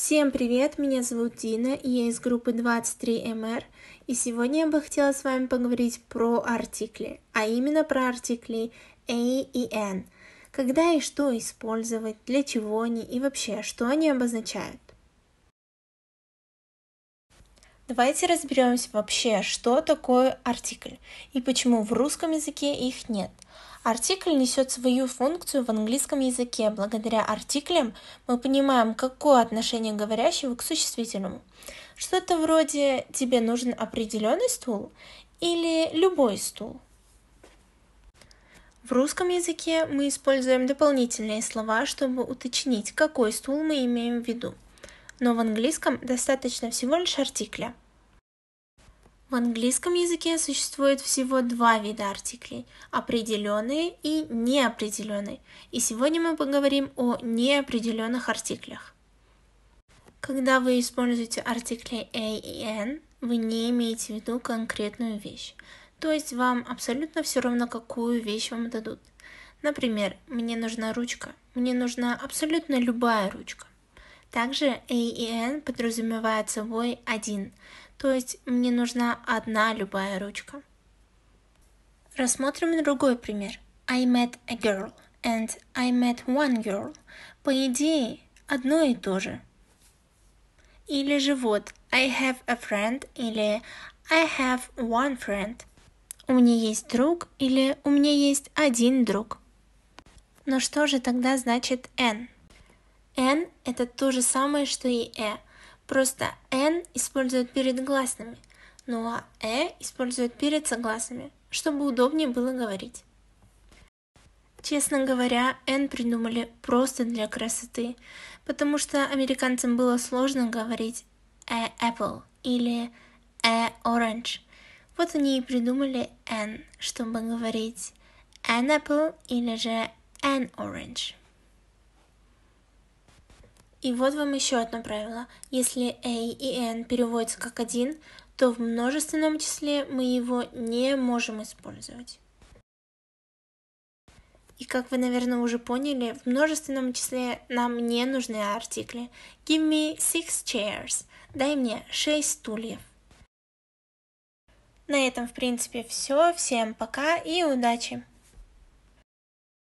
Всем привет, меня зовут Дина, и я из группы 23 МР, и сегодня я бы хотела с вами поговорить про артикли, а именно про артикли A и N, когда и что использовать, для чего они и вообще, что они обозначают. Давайте разберемся вообще, что такое артикль и почему в русском языке их нет. Артикль несет свою функцию в английском языке. Благодаря артиклям мы понимаем, какое отношение говорящего к существительному. Что-то вроде «тебе нужен определенный стул» или «любой стул». В русском языке мы используем дополнительные слова, чтобы уточнить, какой стул мы имеем в виду. Но в английском достаточно всего лишь артикля – в английском языке существует всего два вида артиклей – определенные и неопределенные. И сегодня мы поговорим о неопределенных артиклях. Когда вы используете артикли a и n, вы не имеете в виду конкретную вещь. То есть вам абсолютно все равно, какую вещь вам дадут. Например, мне нужна ручка. Мне нужна абсолютно любая ручка. Также a и n подразумевают собой один, то есть мне нужна одна любая ручка. Рассмотрим другой пример. I met a girl and I met one girl. По идее, одно и то же. Или же вот I have a friend или I have one friend. У меня есть друг или у меня есть один друг. Но что же тогда значит N? N – это то же самое, что и E, Просто «n» используют перед гласными, ну а «э» используют перед согласными, чтобы удобнее было говорить. Честно говоря, «N» придумали просто для красоты, потому что американцам было сложно говорить «a «э» apple» или «a «э» orange». Вот они и придумали «N», чтобы говорить «an apple» или же «an orange». И вот вам еще одно правило. Если a и n переводятся как один, то в множественном числе мы его не можем использовать. И как вы, наверное, уже поняли, в множественном числе нам не нужны артикли. Give me six chairs. Дай мне шесть стульев. На этом, в принципе, все. Всем пока и удачи!